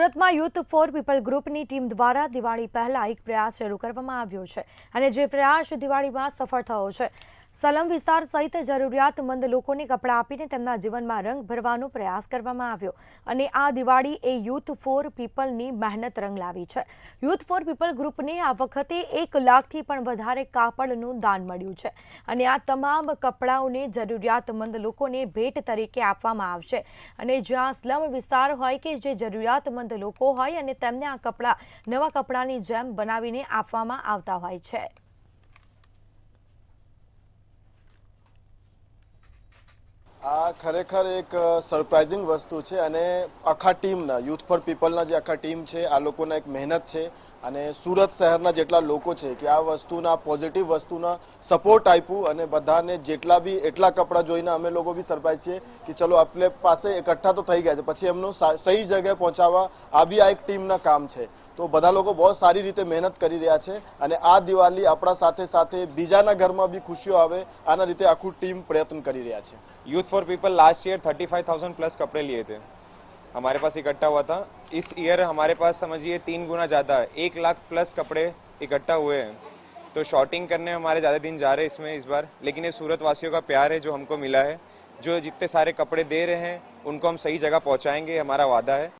સુરતમાં youth for people ગ્રુપની team દ્વારા દિવાળી પહેલા એક પ્રયાસ શરૂ કરવામાં આવ્યો છે અને જે પ્રયાસ દિવાળીમાં સફળ થયો છે સલમ વિસ્તાર સહિત જરૂરિયાતમંદ લોકોને કપડાં આપીને તેમના જીવનમાં રંગ ભરવાનો પ્રયાસ કરવામાં આવ્યો અને આ દિવાળી એ યુથ ફોર પીપલની મહેનત રંગ લાવી છે યુથ ફોર પીપલ ગ્રુપને આ વખતે એક લાખથી પણ વધારે કાપડનું દાન મળ્યું છે અને આ તમામ કપડાઓને જરૂરિયાતમંદ લોકોને ભેટ તરીકે આપવામાં આવશે અને જ્યાં સ્લમ વિસ્તાર હોય કે જે જરૂરિયાતમંદ લોકો હોય અને તેમને આ કપડાં નવા કપડાંની જેમ બનાવીને આપવામાં આવતા હોય છે આ ખરેખર એક સરપ્રાઇઝિંગ વસ્તુ છે અને આખા ટીમના યુથ ફોર પીપલના જે આખા ટીમ છે આ લોકોના એક મહેનત છે અને સુરત શહેરના જેટલા લોકો છે કે આ વસ્તુના પોઝિટિવ વસ્તુના સપોર્ટ આપ્યું અને બધાને જેટલા બી એટલા કપડાં જોઈને અમે લોકો બી સરપ્રાઇઝ છીએ કે ચલો આપણે પાસે એકઠા તો થઈ ગયા છે પછી એમનું સહી જગ્યાએ પહોંચાડવા આ બી આ એક ટીમના કામ છે तो बदा लोग बहुत सारी रीते मेहनत कर रहा है आ दिवाली अपना साथ साथ बीजा घर में भी खुशी आए आना रीते आखू टीम प्रयत्न कर रहा है youth for people last year thousand plus कपड़े लिए थे हमारे पास इकट्ठा हुआ था इस ईयर हमारे पास समझिए तीन गुना ज़्यादा है एक लाख प्लस कपड़े इकट्ठा हुए हैं तो शॉर्टिंग करने हमारे ज़्यादा दिन जा रहे हैं इसमें इस बार लेकिन ये सूरत वासियों का प्यार है जो हमको मिला है जो जितने सारे कपड़े दे रहे हैं उनको हम सही जगह पहुँचाएँगे हमारा वादा है